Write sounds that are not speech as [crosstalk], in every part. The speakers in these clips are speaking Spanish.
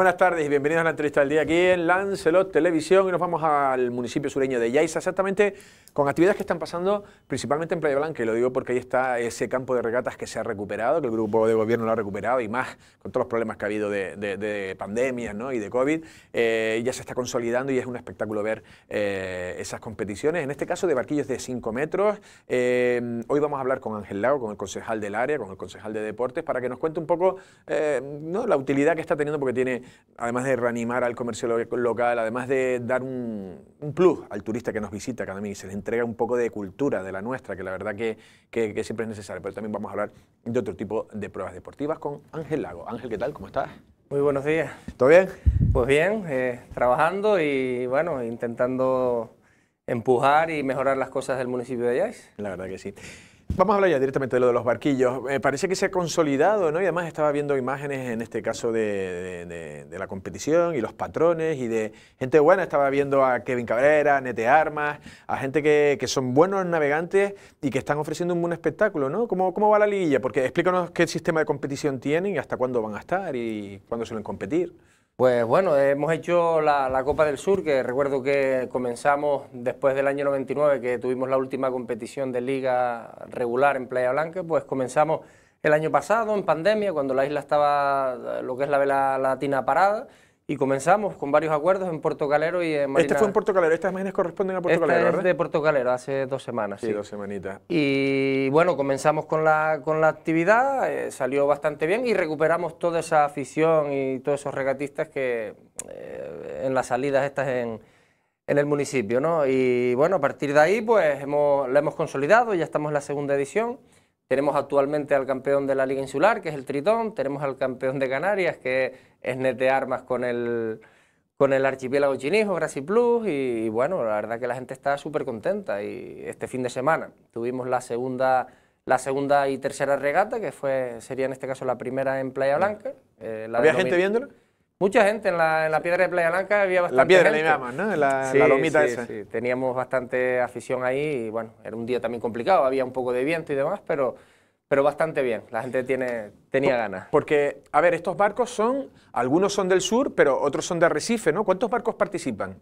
buenas tardes y bienvenidos a la entrevista del día aquí en Lancelot Televisión y nos vamos al municipio sureño de Yaisa exactamente con actividades que están pasando principalmente en Playa Blanca y lo digo porque ahí está ese campo de regatas que se ha recuperado, que el grupo de gobierno lo ha recuperado y más con todos los problemas que ha habido de, pandemia y de COVID, eh, ya se está consolidando y es un espectáculo ver eh, esas competiciones, en este caso de barquillos de 5 metros. Eh, hoy vamos a hablar con Ángel Lago, con el concejal del área, con el concejal de deportes, para que nos cuente un poco la utilidad que está teniendo porque tiene además de reanimar al comercio local, además de dar un, plus al turista que nos visita cada mes, se le entrega un poco de cultura de la nuestra, que la verdad que, siempre es necesario. Pero también vamos a hablar de otro tipo de pruebas deportivas con Ángel Lago. Ángel, ¿qué tal? ¿Cómo estás? Muy buenos días. ¿Todo bien? Pues bien, eh, trabajando y bueno, intentando empujar y mejorar las cosas del municipio de Yais. La verdad que sí. Vamos a hablar ya directamente de lo de los barquillos. Me eh, parece que se ha consolidado, ¿no? Y además estaba viendo imágenes, en este caso, de, de, la competición y los patrones y de gente buena. Estaba viendo a Kevin Cabrera, a Nete Armas, a gente que, que son buenos navegantes y que están ofreciendo un buen espectáculo, ¿no? ¿Cómo, ¿Cómo va la liguilla? Porque explícanos qué sistema de competición tienen y hasta cuándo van a estar y cuándo suelen competir. Pues bueno, hemos hecho la, la, Copa del Sur, que recuerdo que comenzamos después del año 99, que tuvimos la última competición de liga regular en Playa Blanca, pues comenzamos el año pasado, en pandemia, cuando la isla estaba, eh, lo que es la vela latina parada, y comenzamos con varios acuerdos en Puerto Calero y en Marina. Este fue en Puerto estas imágenes corresponden a Puerto este Calero, ¿verdad? de Puerto Calero, hace dos semanas. Sí, dos semanitas. Y bueno, comenzamos con la, con la actividad, eh, salió bastante bien y recuperamos toda esa afición y todos esos regatistas que eh, en las salidas estas en, el municipio, ¿no? Y bueno, a partir de ahí, pues hemos, la hemos consolidado, ya estamos en la segunda edición. Tenemos actualmente al campeón de la Liga Insular, que es el Tritón, tenemos al campeón de Canarias, que es Net de Armas con el, con el archipiélago chinijo, Brasil Plus, y, bueno, la verdad que la gente está súper contenta. Y este fin de semana tuvimos la segunda, la segunda y tercera regata, que fue, sería en este caso la primera en Playa Blanca. Eh, ¿Había gente viéndola? Mucha gente en la, en la piedra de Playa Blanca había bastante. La piedra le ¿no? La, lomita esa. Sí. Teníamos bastante afición ahí y bueno, era un día también complicado, había un poco de viento y demás, pero, pero bastante bien. La gente tiene, tenía ganas. Porque, a ver, estos barcos son, algunos son del sur, pero otros son de Arrecife, ¿no? ¿Cuántos barcos participan?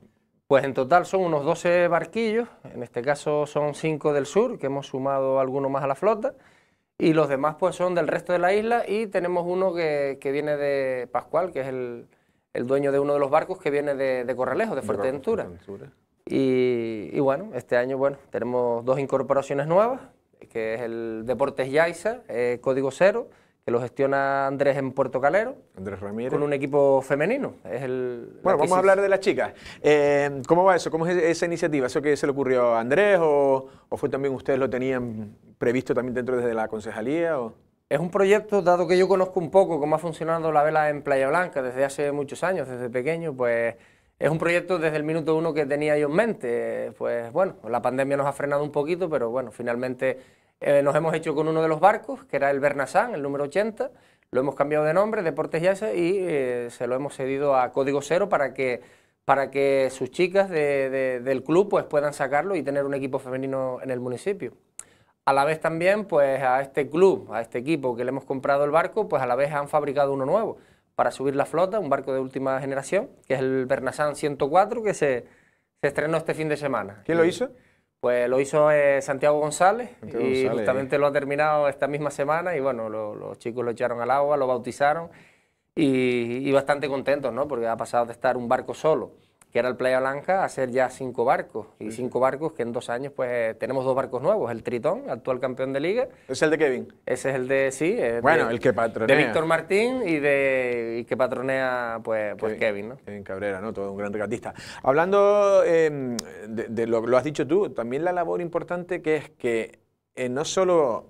Pues en total son unos 12 barquillos, en este caso son 5 del sur, que hemos sumado algunos más a la flota y los demás pues son del resto de la isla y tenemos uno que, viene de Pascual, que es el, dueño de uno de los barcos que viene de, de Corralejo, de Fuerteventura. Y, bueno, este año bueno tenemos dos incorporaciones nuevas, que es el Deportes Yaiza, eh, Código Cero, que lo gestiona Andrés en Puerto Calero. Andrés Ramírez. Con un equipo femenino. Es el, bueno, vamos a hablar de las chicas. Eh, ¿Cómo va eso? ¿Cómo es esa iniciativa? ¿Eso que se le ocurrió a Andrés o, o fue también ustedes lo tenían previsto también dentro desde la concejalía? O? Es un proyecto, dado que yo conozco un poco cómo ha funcionado la vela en Playa Blanca desde hace muchos años, desde pequeño, pues es un proyecto desde el minuto uno que tenía yo en mente. Pues bueno, la pandemia nos ha frenado un poquito, pero bueno, finalmente eh, nos hemos hecho con uno de los barcos, que era el Bernazán, el número 80, lo hemos cambiado de nombre, Deportes Yase, y eh, se lo hemos cedido a Código Cero para que, para que sus chicas del club pues, puedan sacarlo y tener un equipo femenino en el municipio. A la vez también, pues a este club, a este equipo que le hemos comprado el barco, pues a la vez han fabricado uno nuevo para subir la flota, un barco de última generación, que es el Bernazán 104, que se, se estrenó este fin de semana. ¿Quién lo hizo? Pues lo hizo eh, Santiago González y justamente eh. lo ha terminado esta misma semana y bueno, los chicos lo echaron al agua, lo bautizaron y, y, bastante contentos, ¿no? Porque ha pasado de estar un barco solo que era el Playa Blanca, hacer ya cinco barcos. Y cinco barcos que en dos años, pues eh, tenemos dos barcos nuevos: el Tritón, actual campeón de liga. ¿Es el de Kevin? Ese es el de, sí. Eh, bueno, el que patronea. De Víctor Martín y, de, y que patronea, pues, pues Kevin, pues Kevin, ¿no? Kevin Cabrera, ¿no? Todo un gran regatista. Hablando em, de, lo, lo has dicho tú, también la labor importante que es que eh, no solo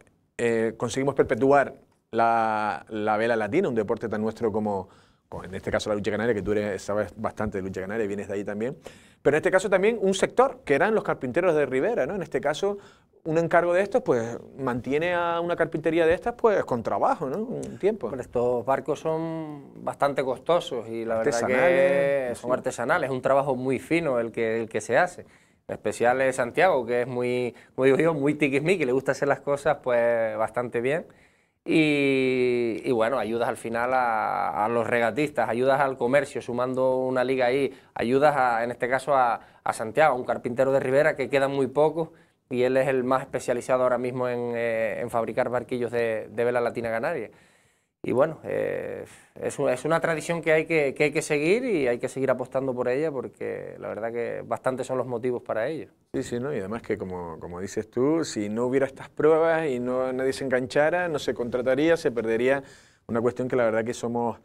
conseguimos perpetuar la, la vela latina, un deporte tan nuestro como pues, en este caso la lucha canaria, que tú eres, sabes bastante de lucha canaria y vienes de ahí también, pero en este caso también un sector, que eran los carpinteros de Rivera, ¿no? En este caso, un encargo de estos, pues mantiene a una carpintería de estas, pues con trabajo, ¿no? Un tiempo. estos barcos son bastante costosos y la verdad que son artesanales, es un trabajo muy fino el que, el que se hace. En especial es Santiago, que es muy, como digo yo, muy tiquismiqui, le gusta hacer las cosas pues bastante bien. Y, bueno, ayudas al final a, los regatistas, ayudas al comercio, sumando una liga ahí, ayudas en este caso a, Santiago, un carpintero de Rivera que queda muy poco y él es el más especializado ahora mismo en, eh, fabricar barquillos de, de vela latina canaria y bueno, eh, es, una tradición que hay que, hay que, seguir y hay que seguir apostando por ella porque la verdad que bastantes son los motivos para ello. Sí, sí, ¿no? y además que como, como dices tú, si no hubiera estas pruebas y no, nadie se enganchara, no se contrataría, se perdería una cuestión que la verdad que somos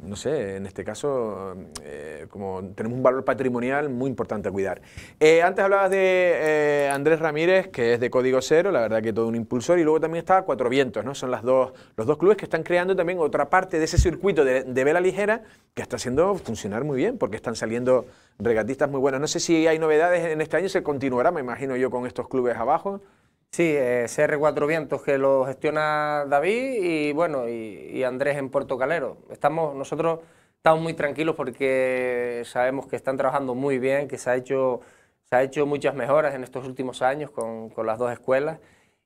no sé, en este caso, eh, como tenemos un valor patrimonial muy importante a cuidar. Eh, antes hablabas de eh, Andrés Ramírez, que es de Código Cero, la verdad que todo un impulsor, y luego también está Cuatro Vientos, ¿no? Son las dos, los dos clubes que están creando también otra parte de ese circuito de, de vela ligera que está haciendo funcionar muy bien, porque están saliendo regatistas muy buenos. No sé si hay novedades en este año, se continuará, me imagino yo, con estos clubes abajo. Sí, eh, CR4 Vientos que lo gestiona David y bueno, y, Andrés en Puerto Calero. Estamos, nosotros estamos muy tranquilos porque sabemos que están trabajando muy bien, que se ha hecho, se ha hecho muchas mejoras en estos últimos años con, las dos escuelas.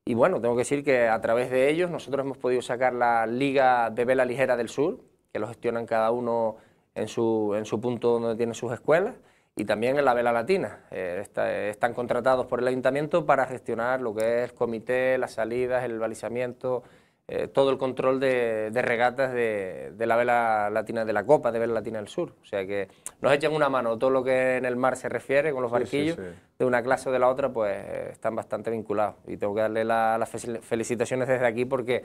Y bueno, tengo que decir que a través de ellos nosotros hemos podido sacar la Liga de Vela Ligera del Sur, que lo gestionan cada uno en su, en su punto donde tiene sus escuelas y también en la Vela Latina. Eh, están contratados por el ayuntamiento para gestionar lo que es el comité, las salidas, el balizamiento, eh, todo el control de, regatas de, la Vela Latina, de la Copa de Vela Latina del Sur. O sea que nos echan una mano todo lo que en el mar se refiere, con los barquillos, de una clase o de la otra, pues están bastante vinculados. Y tengo que darle las felicitaciones desde aquí porque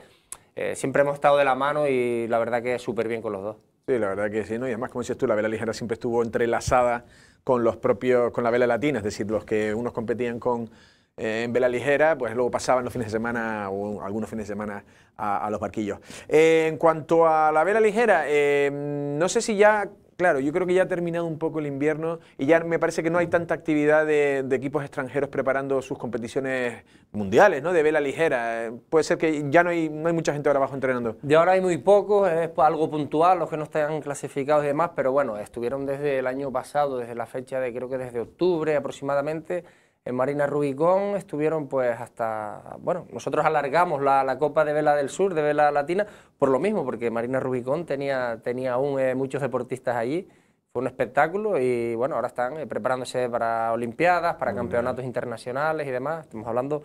eh, siempre hemos estado de la mano y la verdad que es súper bien con los dos. Sí, la verdad que sí, ¿no? Y además, como dices tú, la Vela Ligera siempre estuvo entrelazada con, los propios, con la vela latina, es decir, los que unos competían con, eh, en vela ligera, pues luego pasaban los fines de semana o algunos fines de semana a, los barquillos. Eh, en cuanto a la vela ligera, eh, no sé si ya claro, yo creo que ya ha terminado un poco el invierno y ya me parece que no hay tanta actividad de, equipos extranjeros preparando sus competiciones mundiales, ¿no? De vela ligera. Puede ser que ya no hay, no hay mucha gente ahora abajo entrenando. De ahora hay muy pocos, es algo puntual, los que no están clasificados y demás, pero bueno, estuvieron desde el año pasado, desde la fecha de creo que desde octubre aproximadamente en Marina Rubicón estuvieron pues hasta, bueno, nosotros alargamos la, Copa de Vela del Sur, de Vela Latina, por lo mismo, porque Marina Rubicón tenía, aún eh, muchos deportistas allí, fue un espectáculo y bueno, ahora están eh, preparándose para Olimpiadas, para campeonatos internacionales y demás, estamos hablando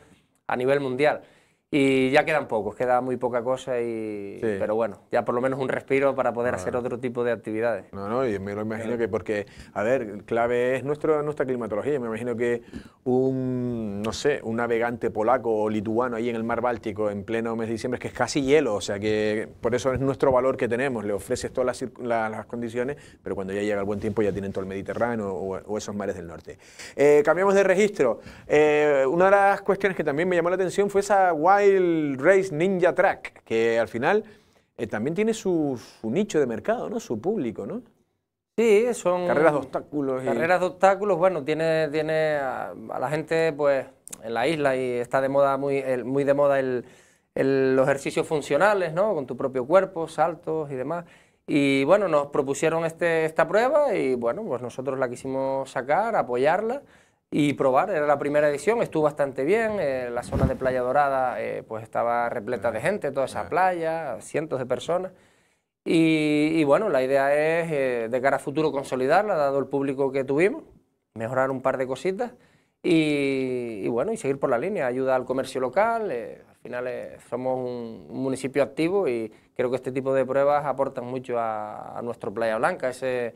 a nivel mundial. Y ya quedan pocos, queda muy poca cosa, y, pero bueno, ya por lo menos un respiro para poder ah. hacer otro tipo de actividades. No, no, y me lo imagino que porque, a ver, clave es nuestro, nuestra climatología, me imagino que un, no sé, un navegante polaco o lituano ahí en el mar Báltico en pleno mes de diciembre, es que es casi hielo, o sea que por eso es nuestro valor que tenemos, le ofreces todas las, las, condiciones, pero cuando ya llega el buen tiempo ya tienen todo el Mediterráneo o, esos mares del norte. Eh, cambiamos de registro, eh, una de las cuestiones que también me llamó la atención fue esa guay el Race Ninja Track, que al final eh, también tiene su, nicho de mercado, ¿no? Su público, ¿no? Sí, son... Carreras de obstáculos. Carreras de obstáculos, bueno, tiene, tiene a, la gente pues en la isla y está de moda muy, muy de moda el, el, los ejercicios funcionales, ¿no? Con tu propio cuerpo, saltos y demás. Y bueno, nos propusieron este, esta prueba y bueno, pues nosotros la quisimos sacar, apoyarla y probar. Era la primera edición, estuvo bastante bien. Eh, la zona de Playa Dorada eh, pues estaba repleta de gente, toda esa playa, cientos de personas. Y, bueno, la idea es eh, de cara a futuro consolidarla, dado el público que tuvimos, mejorar un par de cositas y, bueno, y seguir por la línea, ayuda al comercio local. al final somos un, municipio activo y creo que este tipo de pruebas aportan mucho a, a nuestro Playa Blanca, ese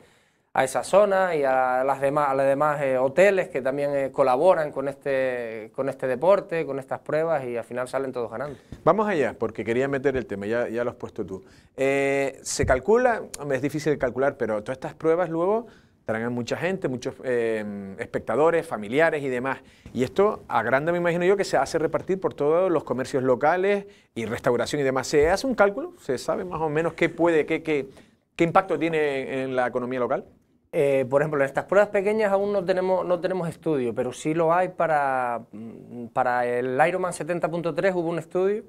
a esa zona y a las demás, a los demás eh, hoteles que también eh, colaboran con este, con este deporte, con estas pruebas y al final salen todos ganando. Vamos allá, porque quería meter el tema, ya, ya lo has puesto tú. Eh, se calcula, es difícil de calcular, pero todas estas pruebas luego traen mucha gente, muchos espectadores, familiares y demás. Y esto agranda, me imagino yo que se hace repartir por todos los comercios locales y restauración y demás. ¿Se hace un cálculo? ¿Se sabe más o menos qué puede, qué, qué, qué impacto tiene en la economía local? Eh, por ejemplo, en estas pruebas pequeñas aún no tenemos, no tenemos estudio, pero sí lo hay para, mm, para el Ironman 70.3 hubo un estudio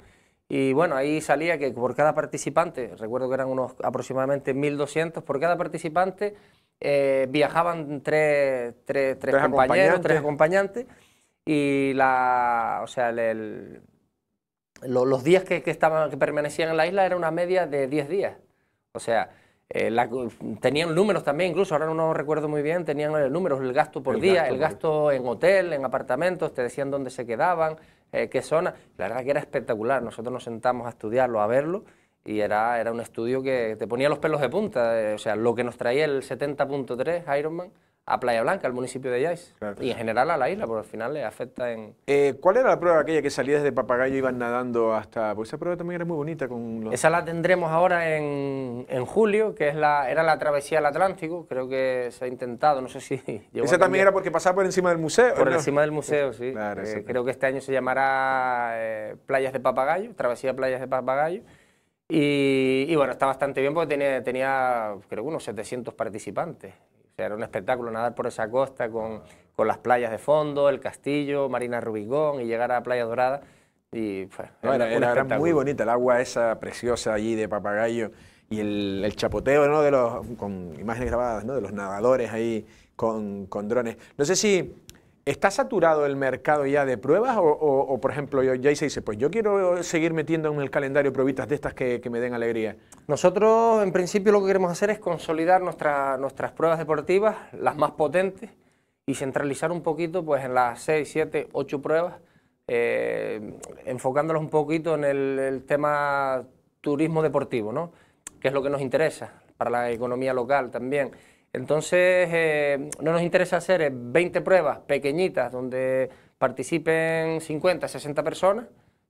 y bueno, ahí salía que por cada participante, recuerdo que eran unos aproximadamente 1.200, por cada participante eh, viajaban tres, compañeros, tres acompañantes y la, o sea, los días que, estaban, que permanecían en la isla era una media de 10 días. O sea, eh, tenían números también, incluso ahora no recuerdo muy bien, tenían eh, números, el gasto por día, el gasto en hotel, en apartamentos, te decían dónde se quedaban, eh, qué zona. La verdad que era espectacular, nosotros nos sentamos a estudiarlo, a verlo, y era, era un estudio que te ponía los pelos de punta, o sea, lo que nos traía el 70.3 Ironman a Playa Blanca, al municipio de Yais. Y en general a la isla, porque al final le afecta en... Eh, ¿Cuál era la prueba aquella que salía desde Papagayo y iban nadando hasta...? Porque esa prueba también era muy bonita con los... Esa la tendremos ahora en, julio, que es la, era la travesía del Atlántico, creo que se ha intentado, no sé si... [laughs] ¿Esa también era porque pasaba por encima del museo? Por encima del museo, sí. Eh, creo que este año se llamará eh, Playas de Papagayo, Travesía Playas de Papagayo. Y, bueno, está bastante bien porque tenía, tenía creo que unos 700 participantes era un espectáculo nadar por esa costa con, las playas de fondo, el castillo, Marina Rubigón, y llegar a Playa Dorada. Y era, era, muy bonita el agua esa preciosa allí de papagayo y el, chapoteo ¿no? de los, con imágenes grabadas ¿no? de los nadadores ahí con, con drones. No sé si ¿Está saturado el mercado ya de pruebas? O, por ejemplo, ya se dice, pues yo quiero seguir metiendo en el calendario probitas de estas que, que, me den alegría. Nosotros, en principio, lo que queremos hacer es consolidar nuestra, nuestras pruebas deportivas, las más potentes, y centralizar un poquito pues, en las 6, 7, 8 pruebas, eh, enfocándolas un poquito en el, el tema turismo deportivo, ¿no? que es lo que nos interesa para la economía local también. Entonces, eh, no nos interesa hacer 20 eh, pruebas pequeñitas donde participen 50, 60 personas,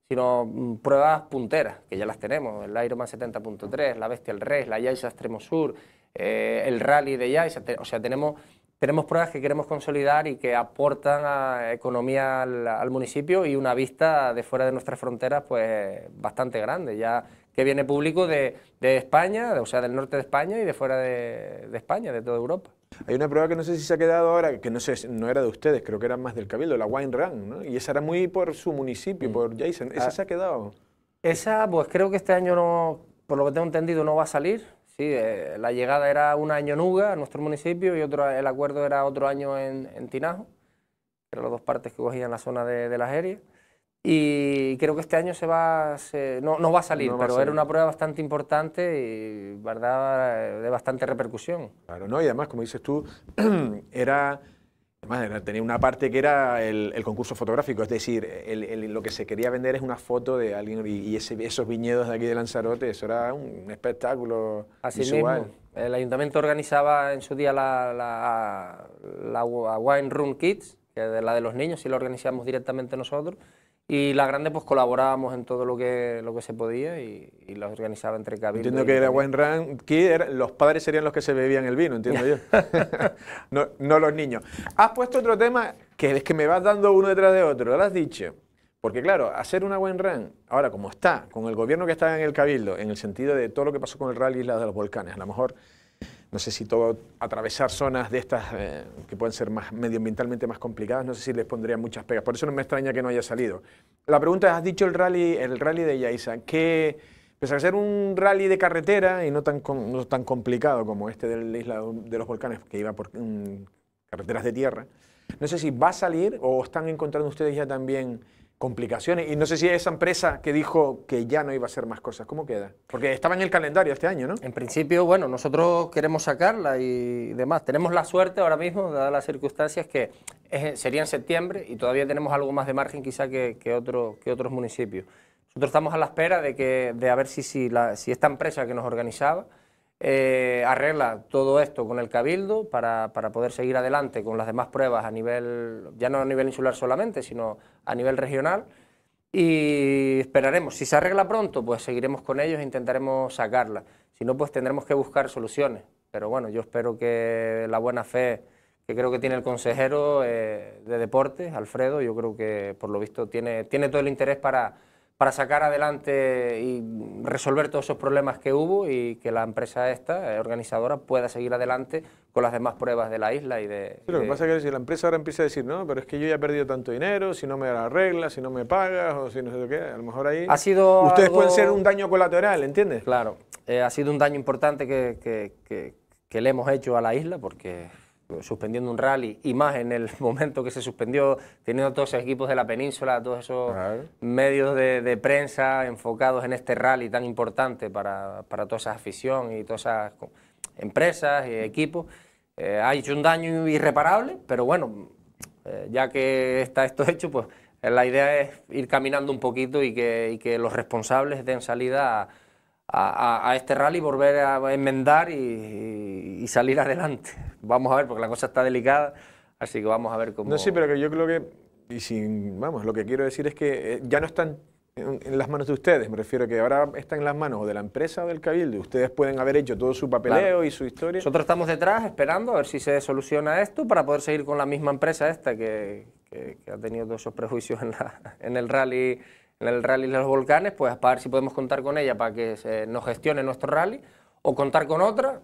sino mm, pruebas punteras, que ya las tenemos, el Ironman 70.3, la Bestia del Rey, la Yaisa Extremo Sur, eh, el Rally de Yaisa, o sea, tenemos, pruebas que queremos consolidar y que aportan a economía al, al municipio y una vista de fuera de nuestras fronteras pues bastante grande. Ya que viene público de, España, o sea, del norte de España y de fuera de, España, de toda Europa. Hay una prueba que no sé si se ha quedado ahora, que no, sé, no era de ustedes, creo que era más del Cabildo, la Wine Run, ¿no? Y esa era muy por su municipio, mm. por Jason. ¿Esa ah. se ha quedado? Esa, pues creo que este año, no, por lo que tengo entendido, no va a salir. Sí, eh, la llegada era un año en Uga, a nuestro municipio, y otro, el acuerdo era otro año en, Tinajo, que eran las dos partes que cogían la zona de, las aéreas, y creo que este año se va, no, no, va a salir, pero era una prueba bastante importante y verdad, de bastante repercusión. no, y además, como dices tú, [clears throat] era, además, tenía una parte que era el, concurso fotográfico, es decir, lo que se quería vender es una foto de alguien y, esos viñedos de aquí de Lanzarote, eso era un espectáculo Así visual. Mismo. El ayuntamiento organizaba en su día la, la, Wine Room Kids, que la de los niños, y la organizamos directamente nosotros. Y las grandes pues colaborábamos en todo lo que, lo que se podía y, y las organizaba entre cabildo. Entiendo que era buen run, que los padres serían los que se bebían el vino, entiendo yo. [laughs] [laughs] no, no, los niños. Has puesto otro tema que es que me vas dando uno detrás de otro, lo has dicho. Porque claro, hacer una buen run, ahora como está, con el gobierno que está en el cabildo, en el sentido de todo lo que pasó con el rally y la de los volcanes, a lo mejor no sé si todo atravesar zonas de estas eh, que pueden ser más medioambientalmente más complicadas, no sé si les pondría muchas pegas. Por eso no me extraña que no haya salido. La pregunta es, has dicho el rally, el rally de Yaiza, que pese a ser un rally de carretera y no tan, no tan complicado como este de la isla de los volcanes, que iba por mm, carreteras de tierra, no sé si va a salir o están encontrando ustedes ya también complicaciones. Y no sé si esa empresa que dijo que ya no iba a hacer más cosas, ¿cómo queda? Porque estaba en el calendario este año, ¿no? En principio, bueno, nosotros queremos sacarla y demás. Tenemos la suerte ahora mismo, dadas las circunstancias, que sería en septiembre y todavía tenemos algo más de margen quizá que, que, otro, que otros municipios. Nosotros estamos a la espera de, que, de a ver si, si, la, si esta empresa que nos organizaba eh, arregla todo esto con el Cabildo para, para, poder seguir adelante con las demás pruebas a nivel, ya no a nivel insular solamente, sino a nivel regional. Y esperaremos. Si se arregla pronto, pues seguiremos con ellos e intentaremos sacarla. Si no, pues tendremos que buscar soluciones. Pero bueno, yo espero que la buena fe que creo que tiene el consejero eh, de deportes, Alfredo, yo creo que por lo visto tiene, tiene todo el interés para, para sacar adelante y resolver todos esos problemas que hubo y que la empresa esta, eh, organizadora, pueda seguir adelante con las demás pruebas de la isla y de... lo que pasa es que si la empresa ahora empieza a decir, no, pero es que yo ya he perdido tanto dinero, si no me reglas si no me pagas o si no sé qué, a lo mejor ahí... Ha sido Ustedes pueden ser un daño colateral, ¿entiendes? Claro, eh, ha sido un daño importante que, que, que, que le hemos hecho a la isla porque suspendiendo un rally y más en el [laughs] momento que se suspendió, teniendo todos esos equipos de la península, todos esos medios de, prensa enfocados en este rally tan importante para, para toda esa afición y todas esas empresas y equipos. Eh, ha hecho un daño irreparable, pero bueno, eh, ya que está esto [laughs] hecho, pues la idea es ir caminando un poquito y que, y que los responsables den salida a a, este rally, volver a enmendar y, salir adelante. Vamos a ver, porque la cosa está delicada, así que vamos a ver cómo... No sé, sí, pero yo creo que, y si, vamos, lo que quiero decir es que eh, ya no están en, las manos de ustedes, me refiero que ahora están en las manos o de la empresa o del cabildo. Ustedes pueden haber hecho todo su papeleo y su historia. Nosotros estamos detrás esperando a ver si se soluciona esto para poder seguir con la misma empresa esta que, ha tenido todos esos prejuicios en, en el rally en el rally de los volcanes, pues para ver si podemos contar con ella para que nos gestione nuestro rally o contar con otra.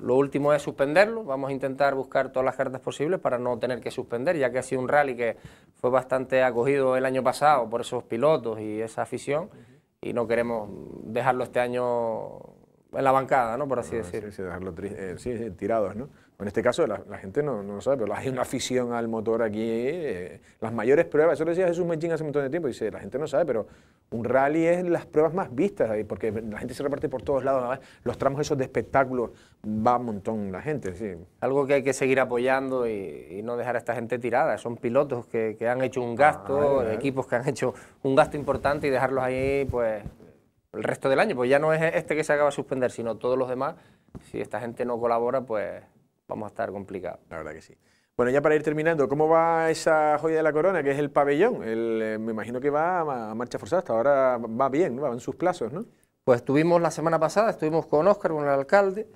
Lo último es suspenderlo, vamos a intentar buscar todas las cartas posibles para no tener que suspender, ya que ha sido un rally que fue bastante acogido el año pasado por esos pilotos y esa afición y no queremos dejarlo este año en la bancada, ¿no? por así decirlo. Eh, sí, tirados, ¿no? en este caso la, gente no, no, sabe, pero hay una afición al motor aquí. Eh, las mayores pruebas, eso lo decía Jesús Mechín hace un montón de tiempo, dice, la gente no sabe, pero un rally es las pruebas más vistas, ahí, porque la gente se reparte por todos lados, los tramos esos de espectáculo va un montón la gente. Algo que hay que seguir apoyando y, no dejar a esta gente tirada, son pilotos que, que han hecho un gasto, ah, equipos que han hecho un gasto importante y dejarlos ahí pues el resto del año, pues ya no es este que se acaba de suspender, sino todos los demás, si esta gente no colabora, pues vamos a estar complicados. La verdad que sí. Bueno, ya para ir terminando, ¿cómo va esa joya de la corona, que es el pabellón? El, eh, me imagino que va a marcha forzada, hasta ahora va bien, ¿no? en sus plazos, ¿no? Pues estuvimos la semana pasada, estuvimos con Óscar, con el alcalde,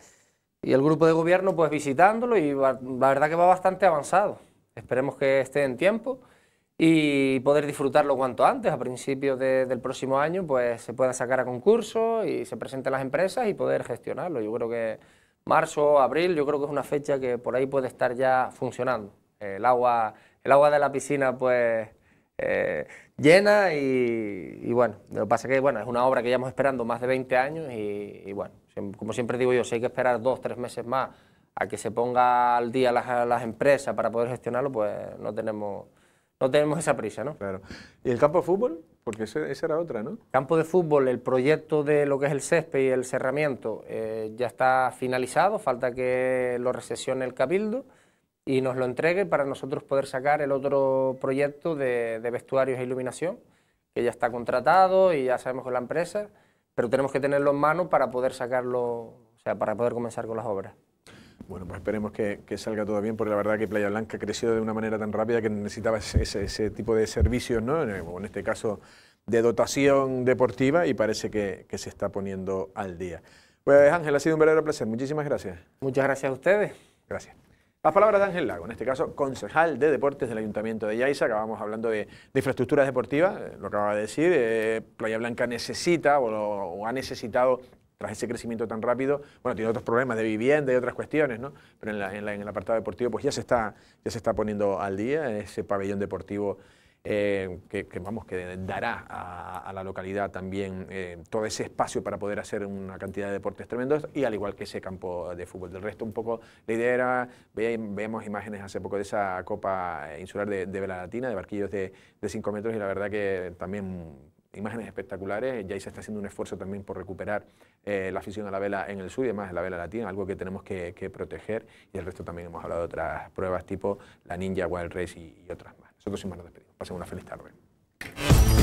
y el grupo de gobierno pues visitándolo y la verdad que va bastante avanzado. Esperemos que esté en tiempo y poder disfrutarlo cuanto antes, a principios del próximo año pues se pueda sacar a concurso y se presenten las empresas y poder gestionarlo. Yo creo que marzo, abril, yo creo que es una fecha que por ahí puede estar ya funcionando. El agua, el agua de la piscina, pues eh, llena y, bueno, lo que pasa es que bueno, es una obra que llevamos esperando más de 20 años y, bueno, como siempre digo yo, si hay que esperar dos, tres meses más a que se ponga al día las, las empresas para poder gestionarlo, pues no tenemos, no tenemos esa prisa, ¿no? Claro. ¿Y el campo de fútbol? Porque esa era otra, ¿no? Campo de fútbol, el proyecto de lo que es el césped y el cerramiento eh, ya está finalizado, falta que lo recesione el cabildo y nos lo entregue para nosotros poder sacar el otro proyecto de, vestuarios e iluminación, que ya está contratado y ya sabemos con la empresa, pero tenemos que tenerlo en mano para poder sacarlo, o sea, para poder comenzar con las obras. Bueno, pues esperemos que, salga todo bien, porque la verdad que Playa Blanca ha crecido de una manera tan rápida que necesitaba ese, tipo de servicios, ¿no? en este caso de dotación deportiva, y parece que, se está poniendo al día. Pues Ángel, ha sido un verdadero placer. Muchísimas gracias. Muchas gracias a ustedes. Gracias. Las palabras de Ángel Lago, en este caso concejal de deportes del Ayuntamiento de Yaiza, acabamos hablando de, infraestructuras deportivas, eh, lo acaba de decir, eh, Playa Blanca necesita o, ha necesitado tras ese crecimiento tan rápido, bueno, tiene otros problemas de vivienda y otras cuestiones, ¿no? Pero en, el apartado deportivo, pues ya se, está, ya se está poniendo al día ese pabellón deportivo. Eh, que, vamos que dará a, la localidad también eh, todo ese espacio para poder hacer una cantidad de deportes tremendos y al igual que ese campo de fútbol. Del resto un poco la idea era, ve, imágenes hace poco de esa Copa Insular de, de Vela Latina, de barquillos de, de 5 metros y la verdad que también imágenes espectaculares. Ya ahí se está haciendo un esfuerzo también por recuperar eh, la afición a la vela en el sur y además la vela latina, algo que tenemos que, proteger. Y el resto también hemos hablado de otras pruebas tipo la Ninja, Wild Race y, otras más. Nosotros sin más nos despedimos. Pasen una feliz tarde.